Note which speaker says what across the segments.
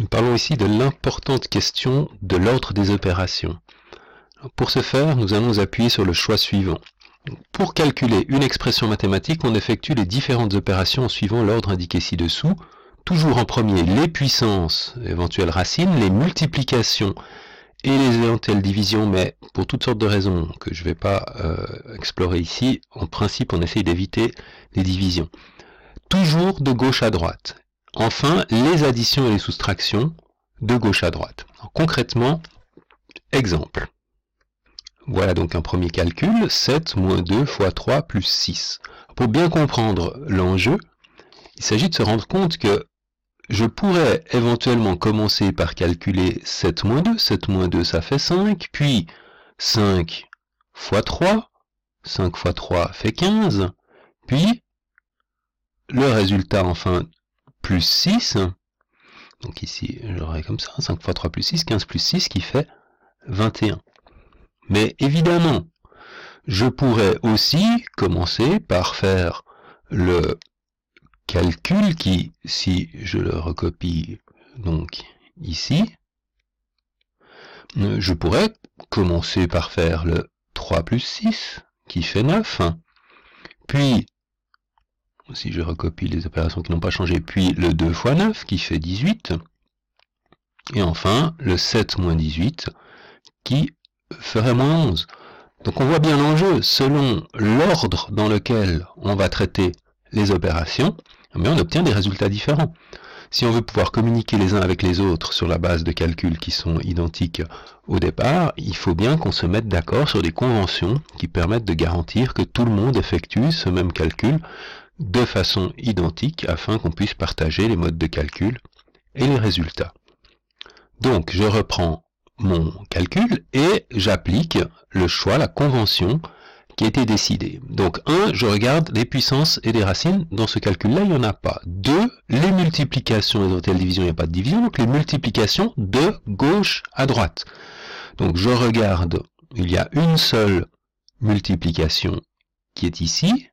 Speaker 1: Nous parlons ici de l'importante question de l'ordre des opérations. Pour ce faire, nous allons appuyer sur le choix suivant. Pour calculer une expression mathématique, on effectue les différentes opérations en suivant l'ordre indiqué ci-dessous. Toujours en premier, les puissances, éventuelles racines, les multiplications et les éventuelles divisions, mais pour toutes sortes de raisons que je ne vais pas euh, explorer ici, en principe on essaye d'éviter les divisions. Toujours de gauche à droite. Enfin, les additions et les soustractions de gauche à droite. concrètement, exemple. Voilà donc un premier calcul, 7 moins 2 fois 3 plus 6. Pour bien comprendre l'enjeu, il s'agit de se rendre compte que je pourrais éventuellement commencer par calculer 7 moins 2. 7 moins 2, ça fait 5. Puis 5 fois 3. 5 fois 3 fait 15. Puis le résultat enfin plus 6. Donc ici, j'aurai comme ça, 5 fois 3 plus 6, 15 plus 6 qui fait 21. Mais évidemment, je pourrais aussi commencer par faire le calcul qui, si je le recopie donc ici, je pourrais commencer par faire le 3 plus 6 qui fait 9, puis si je recopie les opérations qui n'ont pas changé, puis le 2 x 9 qui fait 18, et enfin le 7 moins 18 qui ferait moins 11. Donc on voit bien l'enjeu, selon l'ordre dans lequel on va traiter les opérations, mais on obtient des résultats différents. Si on veut pouvoir communiquer les uns avec les autres sur la base de calculs qui sont identiques au départ, il faut bien qu'on se mette d'accord sur des conventions qui permettent de garantir que tout le monde effectue ce même calcul de façon identique afin qu'on puisse partager les modes de calcul et les résultats. Donc, je reprends mon calcul et j'applique le choix, la convention qui a été décidée. Donc 1, je regarde les puissances et les racines. Dans ce calcul-là, il n'y en a pas. 2, les multiplications et dans telle division, il n'y a pas de division. Donc les multiplications de gauche à droite. Donc je regarde, il y a une seule multiplication qui est ici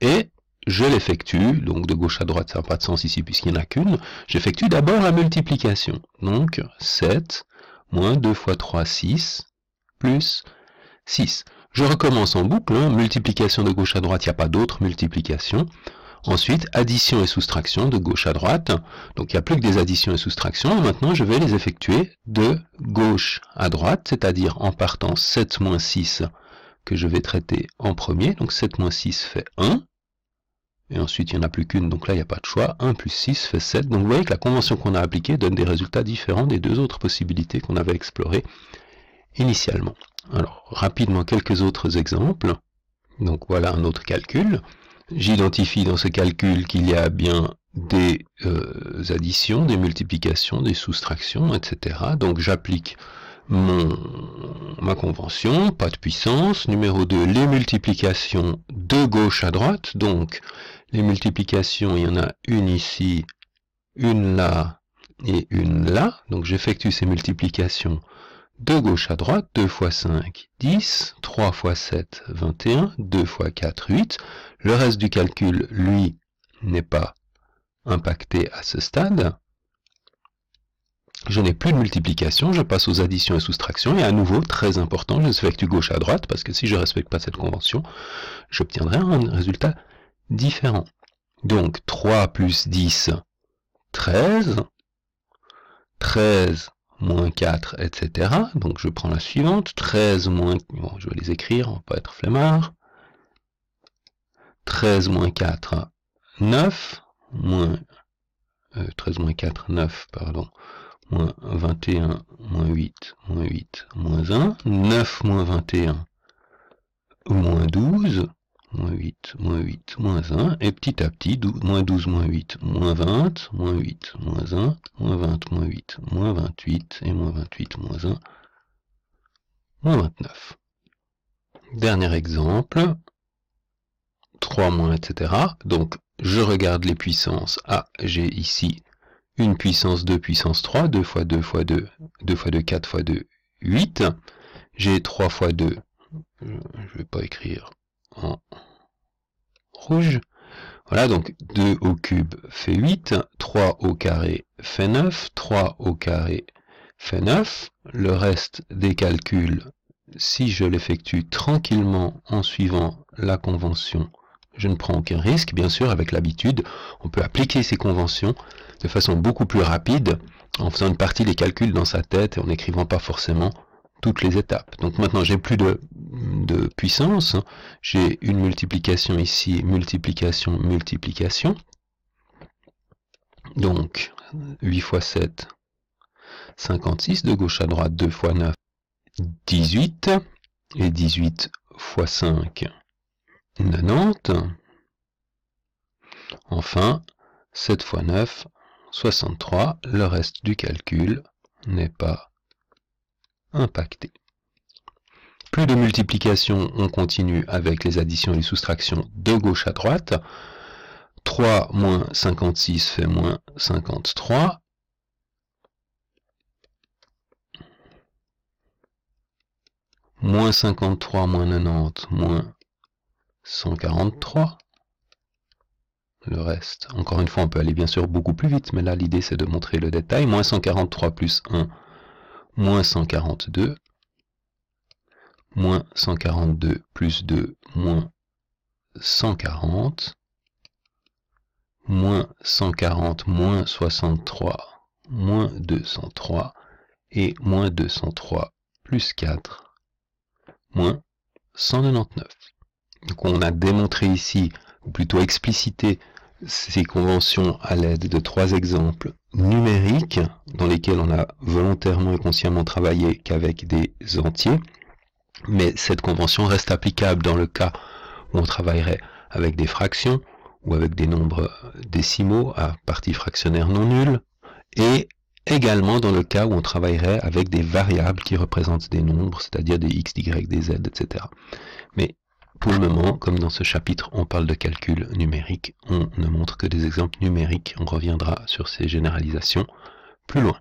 Speaker 1: et je l'effectue, donc de gauche à droite, ça n'a pas de sens ici puisqu'il n'y en a qu'une, j'effectue d'abord la multiplication. Donc 7 moins 2 fois 3, 6, plus 6. Je recommence en boucle, hein, multiplication de gauche à droite, il n'y a pas d'autre multiplication. Ensuite, addition et soustraction de gauche à droite. Donc il n'y a plus que des additions et soustractions. Maintenant, je vais les effectuer de gauche à droite, c'est-à-dire en partant 7 moins 6, que je vais traiter en premier. Donc 7 moins 6 fait 1. Et ensuite, il n'y en a plus qu'une, donc là, il n'y a pas de choix. 1 plus 6 fait 7. Donc vous voyez que la convention qu'on a appliquée donne des résultats différents des deux autres possibilités qu'on avait explorées initialement. Alors, rapidement, quelques autres exemples. Donc voilà un autre calcul. J'identifie dans ce calcul qu'il y a bien des euh, additions, des multiplications, des soustractions, etc. Donc j'applique ma convention, pas de puissance. Numéro 2, les multiplications de gauche à droite. Donc, les multiplications, il y en a une ici, une là et une là. Donc, j'effectue ces multiplications de gauche à droite. 2 x 5, 10. 3 x 7, 21. 2 x 4, 8. Le reste du calcul, lui, n'est pas impacté à ce stade je n'ai plus de multiplication, je passe aux additions et soustractions, et à nouveau, très important, je effectue gauche à droite, parce que si je ne respecte pas cette convention, j'obtiendrai un résultat différent. Donc 3 plus 10, 13, 13 moins 4, etc. Donc je prends la suivante, 13 moins... Bon, je vais les écrire, on va pas être flemmard. 13 moins 4, 9, moins... 13 euh, moins 4, 9, pardon moins 21, moins 8, moins 8, moins 1, 9 moins 21, moins 12, moins 8, moins 8, moins 1, et petit à petit, 12, moins 12, moins 8, moins 20, moins 8, moins 1, moins 20, moins 8, moins 28, et moins 28, moins 1, moins 29. Dernier exemple, 3 moins, etc. Donc, je regarde les puissances. Ah, j'ai ici 1 puissance 2 puissance 3, 2 fois 2 fois 2, 2 fois 2, 4 fois 2, 8. J'ai 3 fois 2, je ne vais pas écrire en rouge. Voilà, donc 2 au cube fait 8, 3 au carré fait 9, 3 au carré fait 9. Le reste des calculs, si je l'effectue tranquillement en suivant la convention, je ne prends aucun risque. Bien sûr, avec l'habitude, on peut appliquer ces conventions de façon beaucoup plus rapide en faisant une partie des calculs dans sa tête et en n'écrivant pas forcément toutes les étapes. Donc maintenant j'ai plus de, puissance, j'ai une multiplication ici, multiplication, multiplication. Donc 8 x 7, 56, de gauche à droite 2 fois 9, 18, et 18 x 5, 90. Enfin, 7 fois 9, 63, le reste du calcul n'est pas impacté. Plus de multiplication, on continue avec les additions et les soustractions de gauche à droite. 3 moins 56 fait moins 53. Moins 53 moins 90 moins 143 le reste. Encore une fois, on peut aller bien sûr beaucoup plus vite, mais là l'idée c'est de montrer le détail. Moins 143 plus 1, moins 142. Moins 142 plus 2, moins 140. Moins 140, moins 63, moins 203. Et moins 203 plus 4, moins 199. Donc on a démontré ici, ou plutôt explicité, ces conventions à l'aide de trois exemples numériques dans lesquels on a volontairement et consciemment travaillé qu'avec des entiers, mais cette convention reste applicable dans le cas où on travaillerait avec des fractions ou avec des nombres décimaux à partie fractionnaire non nulle, et également dans le cas où on travaillerait avec des variables qui représentent des nombres, c'est-à-dire des x, y, des z, etc. Mais pour le moment, comme dans ce chapitre on parle de calcul numérique, on ne montre que des exemples numériques, on reviendra sur ces généralisations plus loin.